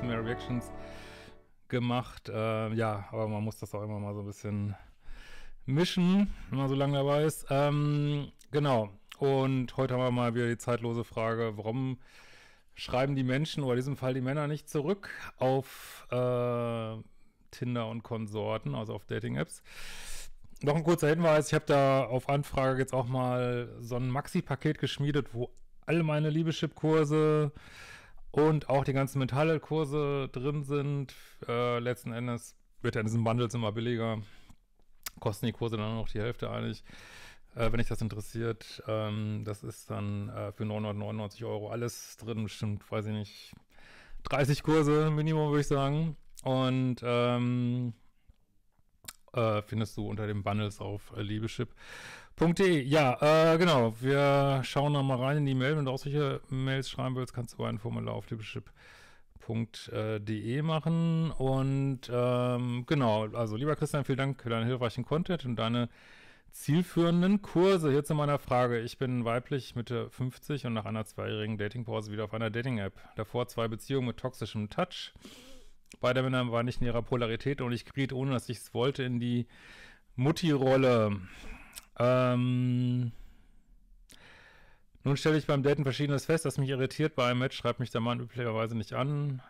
bisschen mehr Reactions gemacht. Äh, ja, aber man muss das auch immer mal so ein bisschen mischen, wenn man so lange dabei ist. Ähm, genau. Und heute haben wir mal wieder die zeitlose Frage, warum schreiben die Menschen, oder in diesem Fall die Männer, nicht zurück auf äh, Tinder und Konsorten, also auf Dating-Apps. Noch ein kurzer Hinweis, ich habe da auf Anfrage jetzt auch mal so ein Maxi-Paket geschmiedet, wo alle meine Liebeschip-Kurse, und auch die ganzen Metallkurse drin sind. Äh, letzten Endes wird ja in diesen Bundles immer billiger. Kosten die Kurse dann noch die Hälfte eigentlich, äh, wenn dich das interessiert. Ähm, das ist dann äh, für 999 Euro alles drin. Bestimmt, weiß ich nicht, 30 Kurse Minimum, würde ich sagen. Und ähm, äh, findest du unter den Bundles auf äh, Liebeschip. Punkt.de, ja, äh, genau. Wir schauen nochmal rein in die Mail. Wenn du auch solche Mails schreiben willst, kannst du ein Formular auf liebeship.de machen. Und ähm, genau, also lieber Christian, vielen Dank für deinen hilfreichen Content und deine zielführenden Kurse. Hier zu meiner Frage. Ich bin weiblich, Mitte 50 und nach einer zweijährigen Datingpause wieder auf einer Dating-App. Davor zwei Beziehungen mit toxischem Touch. Beide Männer waren nicht in ihrer Polarität und ich geriet, ohne dass ich es wollte, in die Mutti-Rolle. Ähm, nun stelle ich beim Daten Verschiedenes fest, das mich irritiert bei einem Match, schreibt mich der Mann üblicherweise nicht an.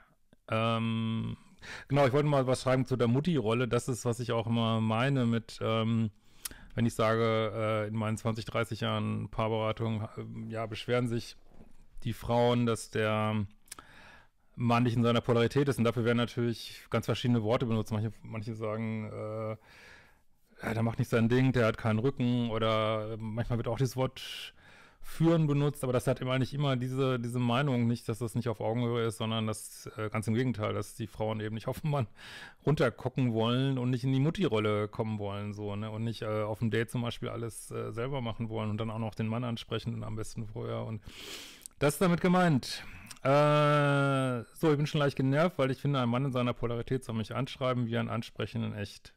Ähm, genau, ich wollte mal was schreiben zu der Mutti-Rolle. Das ist, was ich auch immer meine mit, ähm, wenn ich sage, äh, in meinen 20, 30 Jahren Paarberatung, äh, ja, beschweren sich die Frauen, dass der Mann nicht in seiner Polarität ist. Und dafür werden natürlich ganz verschiedene Worte benutzt. Manche, manche sagen, äh, ja, der macht nicht sein Ding, der hat keinen Rücken oder ähm, manchmal wird auch dieses Wort führen benutzt, aber das hat immer nicht immer diese, diese Meinung, nicht, dass das nicht auf Augenhöhe ist, sondern das äh, ganz im Gegenteil, dass die Frauen eben nicht auf den Mann runtergucken wollen und nicht in die Mutti-Rolle kommen wollen, so, ne? Und nicht äh, auf dem Date zum Beispiel alles äh, selber machen wollen und dann auch noch den Mann ansprechen und am besten vorher. Und das ist damit gemeint. Äh, so, ich bin schon leicht genervt, weil ich finde, ein Mann in seiner Polarität soll mich anschreiben, wie ein Ansprechen in echt.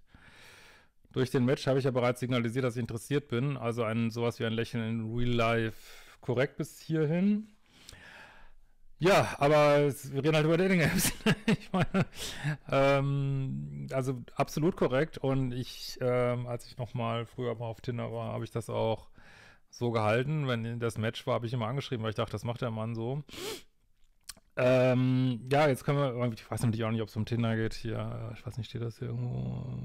Durch den Match habe ich ja bereits signalisiert, dass ich interessiert bin. Also ein sowas wie ein Lächeln in Real Life korrekt bis hierhin. Ja, aber wir reden halt über Dating-Apps. ich meine, ähm, also absolut korrekt. Und ich, ähm, als ich noch mal früher mal auf Tinder war, habe ich das auch so gehalten. Wenn das Match war, habe ich immer angeschrieben, weil ich dachte, das macht der Mann so. Ähm, ja, jetzt können wir, ich weiß natürlich auch nicht, ob es um Tinder geht hier. Ich weiß nicht, steht das hier irgendwo?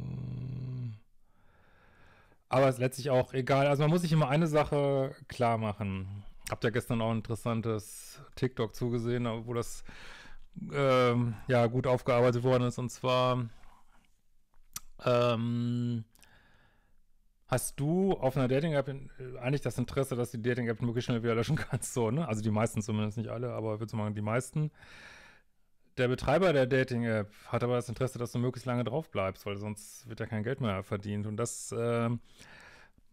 Aber es ist letztlich auch egal. Also man muss sich immer eine Sache klar machen. Habt ja gestern auch ein interessantes TikTok zugesehen, wo das ähm, ja gut aufgearbeitet worden ist. Und zwar ähm, hast du auf einer Dating-App eigentlich das Interesse, dass die Dating-App möglichst schnell wieder löschen kannst, so, ne? Also die meisten zumindest, nicht alle, aber ich würde sagen, die meisten. Der Betreiber der Dating-App hat aber das Interesse, dass du möglichst lange drauf bleibst, weil sonst wird ja kein Geld mehr verdient. Und das äh,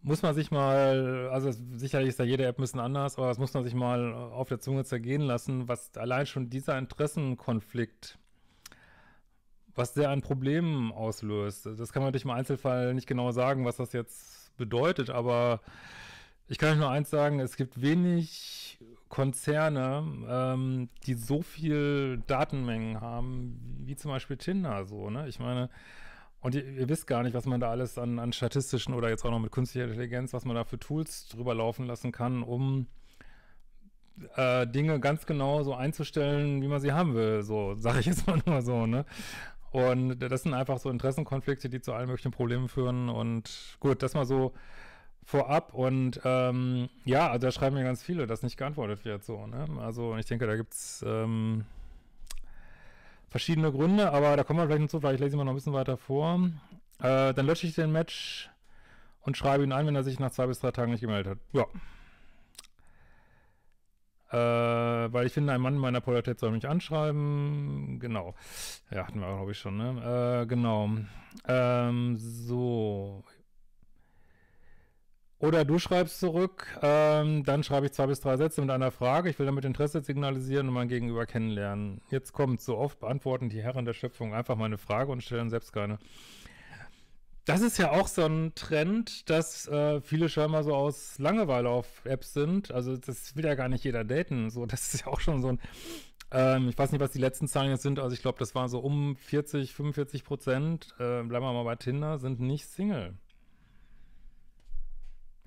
muss man sich mal, also sicherlich ist da jede App ein bisschen anders, aber das muss man sich mal auf der Zunge zergehen lassen, was allein schon dieser Interessenkonflikt, was der an Problemen auslöst. Das kann man natürlich im Einzelfall nicht genau sagen, was das jetzt bedeutet, aber ich kann euch nur eins sagen, es gibt wenig Konzerne, ähm, die so viel Datenmengen haben, wie, wie zum Beispiel Tinder, so, ne? Ich meine, und ihr, ihr, wisst gar nicht, was man da alles an, an statistischen oder jetzt auch noch mit künstlicher Intelligenz, was man da für Tools drüber laufen lassen kann, um äh, Dinge ganz genau so einzustellen, wie man sie haben will, so, sage ich jetzt mal nur so, ne? Und das sind einfach so Interessenkonflikte, die zu allen möglichen Problemen führen und gut, das mal so vorab und ähm, ja, also da schreiben mir ganz viele, dass nicht geantwortet wird so. Ne? Also ich denke, da gibt es ähm, verschiedene Gründe, aber da kommen wir vielleicht noch zu, vielleicht lese ich mal noch ein bisschen weiter vor. Äh, dann lösche ich den Match und schreibe ihn ein, wenn er sich nach zwei bis drei Tagen nicht gemeldet hat. Ja. Äh, weil ich finde, ein Mann meiner Polarität soll mich anschreiben. Genau. Ja, hatten wir, glaube ich, schon, ne? Äh, genau. Ähm, so, oder du schreibst zurück, ähm, dann schreibe ich zwei bis drei Sätze mit einer Frage. Ich will damit Interesse signalisieren und mein Gegenüber kennenlernen. Jetzt kommt, so oft beantworten die Herren der Schöpfung einfach meine Frage und stellen selbst keine. Das ist ja auch so ein Trend, dass äh, viele scheinbar so aus Langeweile auf Apps sind. Also das will ja gar nicht jeder daten. So, das ist ja auch schon so ein ähm, ich weiß nicht, was die letzten Zahlen jetzt sind. Also ich glaube, das waren so um 40, 45 Prozent, äh, bleiben wir mal bei Tinder, sind nicht Single.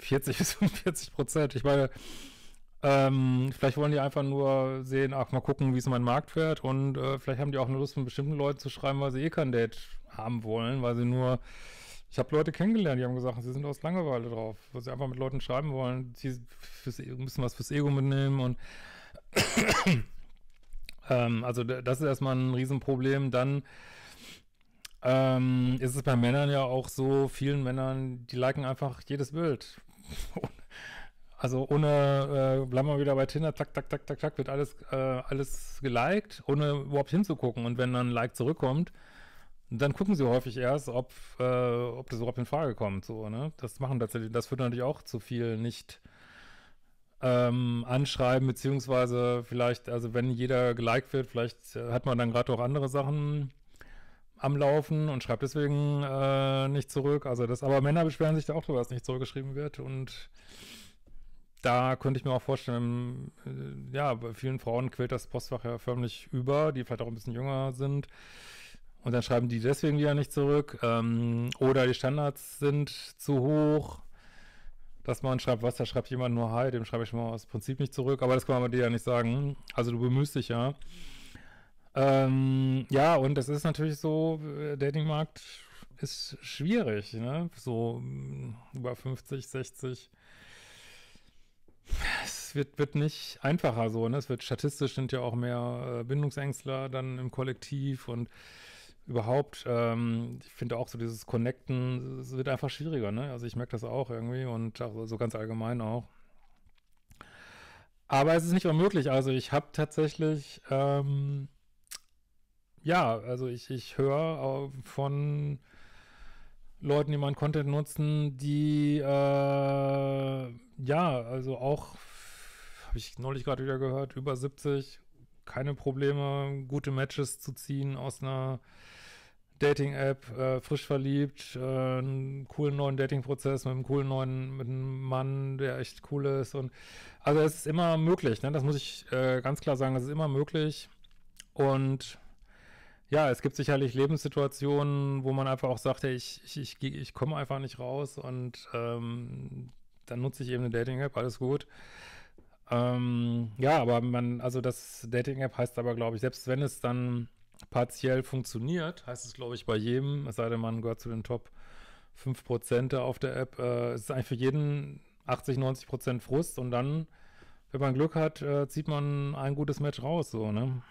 40 bis 45 Prozent. Ich meine, ähm, vielleicht wollen die einfach nur sehen, ach, mal gucken, wie es mein Markt fährt. Und äh, vielleicht haben die auch eine Lust, mit bestimmten Leuten zu schreiben, weil sie eh kein Date haben wollen, weil sie nur. Ich habe Leute kennengelernt, die haben gesagt, sie sind aus Langeweile drauf, weil sie einfach mit Leuten schreiben wollen, Sie e, müssen was fürs Ego mitnehmen und ähm, also das ist erstmal ein Riesenproblem. Dann ähm, ist es bei Männern ja auch so, vielen Männern, die liken einfach jedes Bild. also ohne, äh, bleiben wir wieder bei Tinder, tak, tak, tak, tak, tak, wird alles, äh, alles geliked, ohne überhaupt hinzugucken. Und wenn dann ein Like zurückkommt, dann gucken sie häufig erst, ob, äh, ob das überhaupt in Frage kommt. So, ne? Das machen tatsächlich, das führt natürlich auch zu viel nicht ähm, anschreiben, beziehungsweise vielleicht, also wenn jeder geliked wird, vielleicht hat man dann gerade auch andere Sachen am Laufen und schreibt deswegen äh, nicht zurück. Also das, aber Männer beschweren sich da auch drüber, dass nicht zurückgeschrieben wird. Und da könnte ich mir auch vorstellen, äh, ja, bei vielen Frauen quält das Postfach ja förmlich über, die vielleicht auch ein bisschen jünger sind. Und dann schreiben die deswegen wieder nicht zurück. Ähm, oder die Standards sind zu hoch, dass man schreibt, was, da schreibt jemand nur Hi, dem schreibe ich mal aus Prinzip nicht zurück. Aber das kann man dir ja nicht sagen. Also du bemühst dich ja. Ähm, ja, und es ist natürlich so, äh, Datingmarkt ist schwierig, ne? So mm, über 50, 60. Es wird, wird nicht einfacher so, ne? Es wird statistisch sind ja auch mehr äh, Bindungsängstler dann im Kollektiv und überhaupt, ähm, ich finde auch so dieses Connecten, es wird einfach schwieriger, ne? Also ich merke das auch irgendwie und auch so ganz allgemein auch. Aber es ist nicht unmöglich. Also ich habe tatsächlich ähm, ja, also ich, ich höre äh, von Leuten, die meinen Content nutzen, die äh, ja, also auch, habe ich neulich gerade wieder gehört, über 70, keine Probleme, gute Matches zu ziehen aus einer Dating-App, äh, frisch verliebt, äh, einen coolen neuen Dating-Prozess mit einem coolen neuen, mit einem Mann, der echt cool ist. Und also es ist immer möglich, ne? Das muss ich äh, ganz klar sagen, es ist immer möglich. Und ja, es gibt sicherlich Lebenssituationen, wo man einfach auch sagt, hey, ich, ich, ich, ich komme einfach nicht raus und ähm, dann nutze ich eben eine Dating-App, alles gut. Ähm, ja, aber man, also das Dating-App heißt aber, glaube ich, selbst wenn es dann partiell funktioniert, heißt es, glaube ich, bei jedem, es sei denn, man gehört zu den Top 5% auf der App, äh, es ist eigentlich für jeden 80, 90% Frust und dann, wenn man Glück hat, äh, zieht man ein gutes Match raus, so, ne?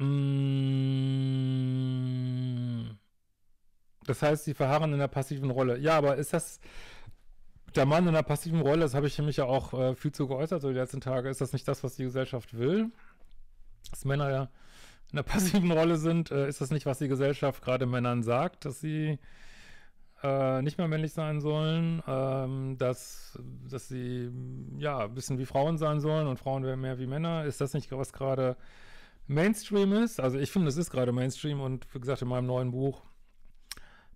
Mm. Das heißt, sie verharren in der passiven Rolle. Ja, aber ist das der Mann in der passiven Rolle, das habe ich mich ja auch äh, viel zu geäußert so die letzten Tage, ist das nicht das, was die Gesellschaft will? Dass Männer ja in der passiven Rolle sind, äh, ist das nicht, was die Gesellschaft gerade Männern sagt, dass sie äh, nicht mehr männlich sein sollen, ähm, dass, dass sie ja ein bisschen wie Frauen sein sollen und Frauen werden mehr wie Männer. Ist das nicht, was gerade Mainstream ist. Also ich finde, es ist gerade Mainstream und wie gesagt, in meinem neuen Buch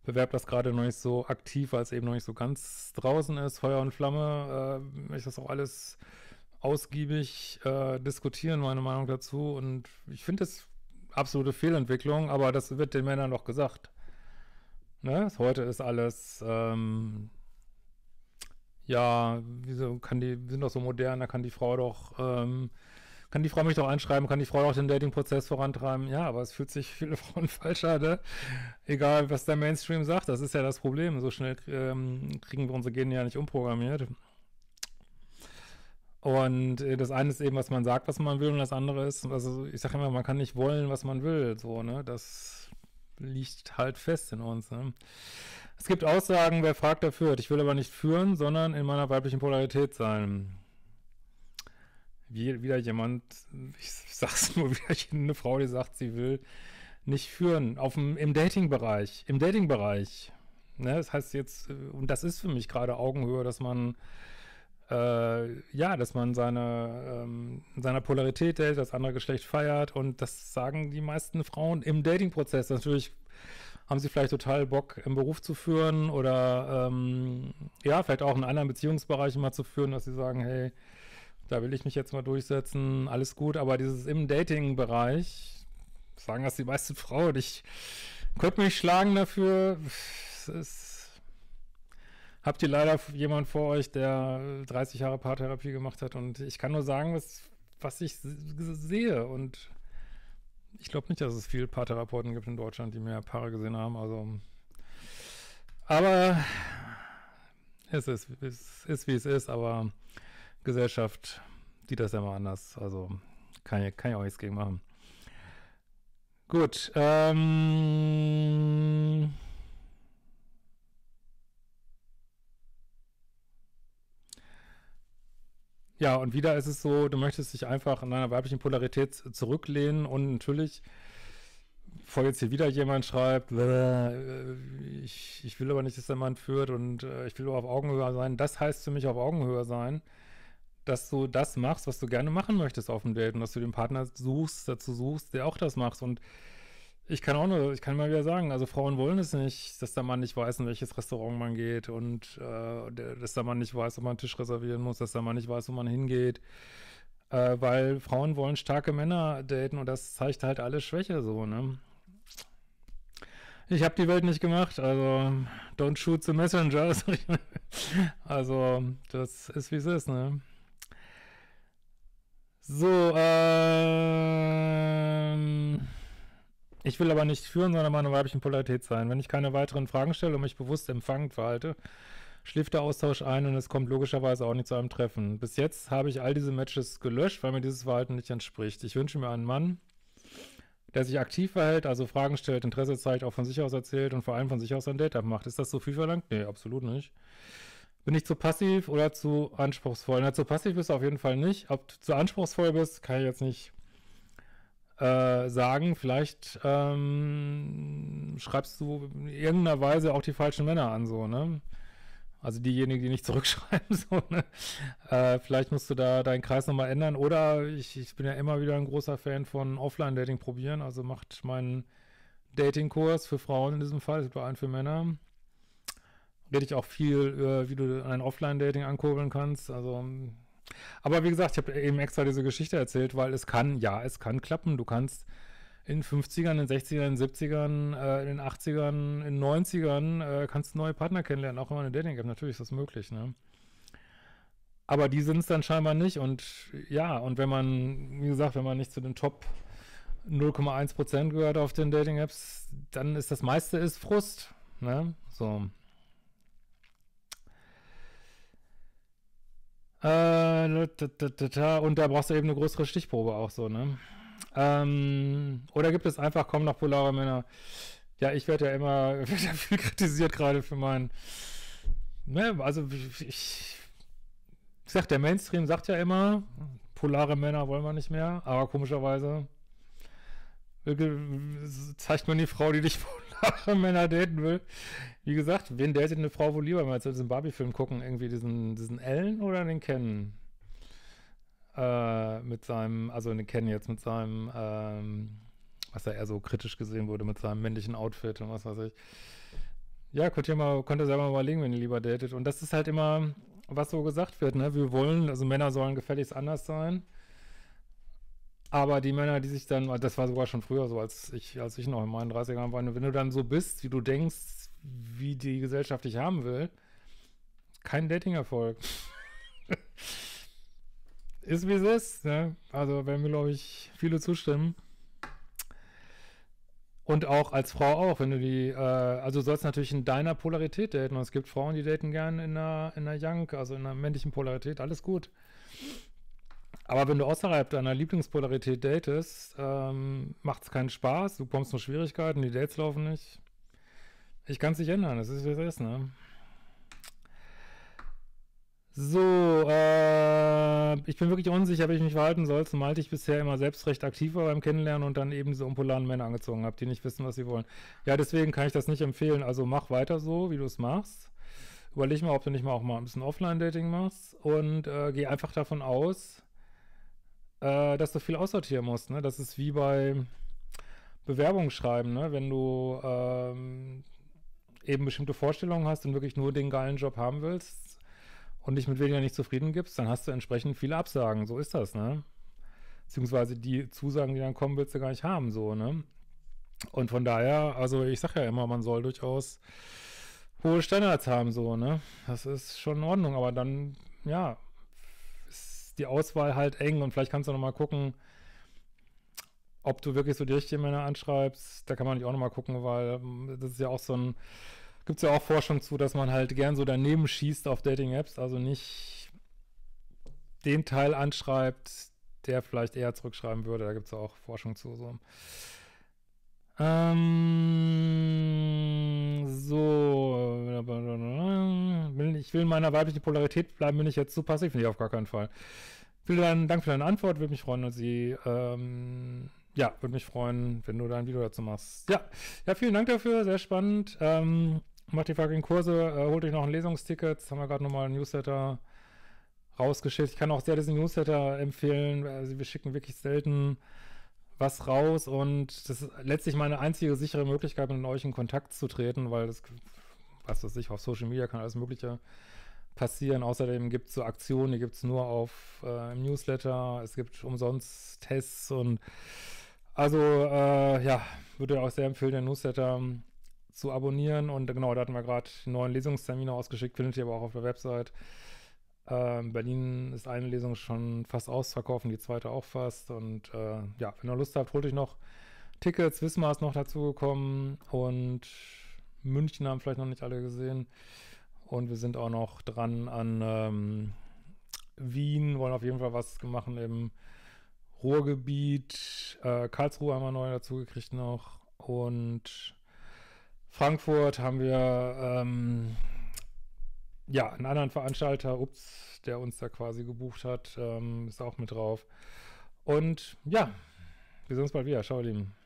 bewerbt das gerade noch nicht so aktiv, weil es eben noch nicht so ganz draußen ist. Feuer und Flamme, äh, ich das auch alles ausgiebig äh, diskutieren, meine Meinung dazu. Und ich finde es absolute Fehlentwicklung, aber das wird den Männern doch gesagt. Ne? Heute ist alles, ähm, ja, wieso kann die, sind doch so modern, da kann die Frau doch ähm, kann die Frau mich doch anschreiben, kann die Frau auch den Dating-Prozess vorantreiben. Ja, aber es fühlt sich viele Frauen falsch an, ne? Egal, was der Mainstream sagt, das ist ja das Problem. So schnell ähm, kriegen wir unsere Gene ja nicht umprogrammiert. Und äh, das eine ist eben, was man sagt, was man will, und das andere ist, also ich sage immer, man kann nicht wollen, was man will, so, ne? Das liegt halt fest in uns, ne? Es gibt Aussagen, wer fragt, der führt. Ich will aber nicht führen, sondern in meiner weiblichen Polarität sein wieder jemand, ich sag's nur wieder, eine Frau, die sagt, sie will nicht führen. Auf dem, Im Dating-Bereich. Im Dating-Bereich. Ne, das heißt jetzt, äh, und das ist für mich gerade Augenhöhe, dass man äh, ja, dass man seine ähm, seiner Polarität hält, das andere Geschlecht feiert und das sagen die meisten Frauen im Dating-Prozess. Natürlich haben sie vielleicht total Bock, im Beruf zu führen oder ähm, ja, vielleicht auch in anderen Beziehungsbereichen mal zu führen, dass sie sagen, hey, da will ich mich jetzt mal durchsetzen, alles gut, aber dieses im Dating-Bereich, sagen das die meisten Frauen, ich könnte mich schlagen dafür, es ist, habt ihr leider jemand vor euch, der 30 Jahre Paartherapie gemacht hat und ich kann nur sagen, was, was ich sehe und ich glaube nicht, dass es viele Paartherapeuten gibt in Deutschland, die mehr Paare gesehen haben, also aber es ist, es ist wie es ist, aber Gesellschaft sieht das ja mal anders. Also kann ich, kann ich auch nichts gegen machen. Gut. Ähm ja, und wieder ist es so, du möchtest dich einfach in einer weiblichen Polarität zurücklehnen und natürlich, bevor jetzt hier wieder jemand schreibt, äh, ich, ich will aber nicht, dass der Mann führt und äh, ich will auf Augenhöhe sein, das heißt für mich auf Augenhöhe sein dass du das machst, was du gerne machen möchtest auf dem Date und dass du den Partner suchst, dazu suchst, der auch das macht. Und ich kann auch nur, ich kann mal wieder sagen, also Frauen wollen es nicht, dass der Mann nicht weiß, in welches Restaurant man geht und äh, dass der Mann nicht weiß, ob man einen Tisch reservieren muss, dass der Mann nicht weiß, wo man hingeht. Äh, weil Frauen wollen starke Männer daten und das zeigt halt alle Schwäche so, ne? Ich habe die Welt nicht gemacht, also don't shoot the messenger. also das ist, wie es ist, ne? So, ähm. Ich will aber nicht führen, sondern meine weiblichen Polarität sein. Wenn ich keine weiteren Fragen stelle und mich bewusst empfangend verhalte, schläft der Austausch ein und es kommt logischerweise auch nicht zu einem Treffen. Bis jetzt habe ich all diese Matches gelöscht, weil mir dieses Verhalten nicht entspricht. Ich wünsche mir einen Mann, der sich aktiv verhält, also Fragen stellt, Interesse zeigt, auch von sich aus erzählt und vor allem von sich aus ein Date abmacht. Ist das so viel verlangt? Nee, absolut nicht bin ich zu passiv oder zu anspruchsvoll? Na, zu passiv bist du auf jeden Fall nicht. Ob du zu anspruchsvoll bist, kann ich jetzt nicht äh, sagen. Vielleicht ähm, schreibst du in irgendeiner Weise auch die falschen Männer an, so, ne? Also diejenigen, die nicht zurückschreiben, so, ne? Äh, vielleicht musst du da deinen Kreis nochmal ändern. Oder ich, ich bin ja immer wieder ein großer Fan von Offline-Dating probieren. Also macht meinen Dating-Kurs für Frauen in diesem Fall, es gibt einen für Männer rede ich auch viel, äh, wie du ein Offline-Dating ankurbeln kannst. Also, ähm, aber wie gesagt, ich habe eben extra diese Geschichte erzählt, weil es kann, ja, es kann klappen. Du kannst in 50ern, in 60ern, in 70ern, äh, in den 80ern, in 90ern äh, kannst du neue Partner kennenlernen, auch immer eine Dating-App. Natürlich ist das möglich, ne? Aber die sind es dann scheinbar nicht. Und ja, und wenn man, wie gesagt, wenn man nicht zu den Top 0,1% gehört auf den Dating-Apps, dann ist das meiste ist Frust. Ne? So. Äh, und da brauchst du eben eine größere Stichprobe auch so, ne? Ähm, oder gibt es einfach kaum noch polare Männer? Ja, ich werde ja immer werd ja viel kritisiert gerade für meinen. Ne, also ich, ich sag, der Mainstream sagt ja immer, polare Männer wollen wir nicht mehr, aber komischerweise äh, zeigt man die Frau, die dich schwache Männer daten will. Wie gesagt, wen datet eine Frau wohl lieber mal zu diesem Barbie-Film gucken? Irgendwie diesen, diesen Ellen oder den Ken? Äh, mit seinem, also den Ken jetzt mit seinem, ähm, was da eher so kritisch gesehen wurde, mit seinem männlichen Outfit und was weiß ich. Ja, könnt ihr mal, könnt ihr selber mal überlegen, wenn ihr lieber datet. Und das ist halt immer, was so gesagt wird, ne? Wir wollen, also Männer sollen gefälligst anders sein. Aber die Männer, die sich dann, das war sogar schon früher so, als ich, als ich noch in meinen 30ern war, wenn du dann so bist, wie du denkst, wie die Gesellschaft dich haben will, kein Dating-Erfolg. ist wie es ist, ne? Also werden mir, glaube ich, viele zustimmen. Und auch als Frau auch, wenn du die, äh, also du sollst natürlich in deiner Polarität daten. Und es gibt Frauen, die daten gerne in einer, in einer Young, also in einer männlichen Polarität, alles gut. Aber wenn du außerhalb deiner Lieblingspolarität datest, ähm, macht es keinen Spaß, du kommst nur Schwierigkeiten, die Dates laufen nicht. Ich kann es nicht ändern, das ist wie es ist, ne? So, äh, ich bin wirklich unsicher, wie ich mich verhalten soll, zumal ich bisher immer selbst recht aktiv war beim Kennenlernen und dann eben diese unpolaren Männer angezogen habe, die nicht wissen, was sie wollen. Ja, deswegen kann ich das nicht empfehlen. Also mach weiter so, wie du es machst. Überleg mal, ob du nicht mal auch mal ein bisschen Offline-Dating machst und äh, geh einfach davon aus, äh, dass du viel aussortieren musst. Ne? Das ist wie bei Bewerbungsschreiben, ne? wenn du ähm, eben bestimmte Vorstellungen hast und wirklich nur den geilen Job haben willst und dich mit weniger nicht zufrieden gibst, dann hast du entsprechend viele Absagen. So ist das, ne? Beziehungsweise die Zusagen, die dann kommen, willst du gar nicht haben, so, ne? Und von daher, also ich sag ja immer, man soll durchaus hohe Standards haben, so, ne? Das ist schon in Ordnung, aber dann, ja, die Auswahl halt eng und vielleicht kannst du nochmal gucken, ob du wirklich so die richtigen Männer anschreibst. Da kann man nicht auch nochmal gucken, weil ähm, das ist ja auch so ein, gibt es ja auch Forschung zu, dass man halt gern so daneben schießt auf Dating-Apps, also nicht den Teil anschreibt, der vielleicht eher zurückschreiben würde. Da gibt es ja auch Forschung zu. So. Ähm, so. Ich will in meiner weiblichen Polarität bleiben, bin ich jetzt zu passiv? Nee, auf gar keinen Fall. Vielen Dank für deine Antwort, würde mich freuen, wenn sie, ähm, ja, würde mich freuen, wenn du dein Video dazu machst. Ja, ja, vielen Dank dafür, sehr spannend. Ähm, macht die fucking Kurse, äh, holt euch noch ein Lesungsticket, das haben wir gerade nochmal ein Newsletter rausgeschickt. Ich kann auch sehr diesen Newsletter empfehlen, also wir schicken wirklich selten was raus und das ist letztlich meine einzige sichere Möglichkeit, mit euch in Kontakt zu treten, weil das, was weiß ich, auf Social Media kann alles Mögliche passieren. Außerdem gibt es so Aktionen, die gibt es nur auf äh, im Newsletter, es gibt umsonst Tests und also äh, ja, würde auch sehr empfehlen, den Newsletter ähm, zu abonnieren und genau, da hatten wir gerade neuen Lesungstermine ausgeschickt, findet ihr aber auch auf der Website. Ähm, Berlin ist eine Lesung schon fast ausverkauft, die zweite auch fast. Und äh, ja, wenn ihr Lust habt, holt euch noch Tickets. Wismar ist noch dazugekommen und München haben vielleicht noch nicht alle gesehen. Und wir sind auch noch dran an ähm, Wien, wollen auf jeden Fall was machen im Ruhrgebiet. Äh, Karlsruhe haben wir neu dazugekriegt noch. Und Frankfurt haben wir ähm, ja, einen anderen Veranstalter, ups, der uns da quasi gebucht hat, ähm, ist auch mit drauf. Und ja, wir sehen uns bald wieder. Ciao, ihr Lieben.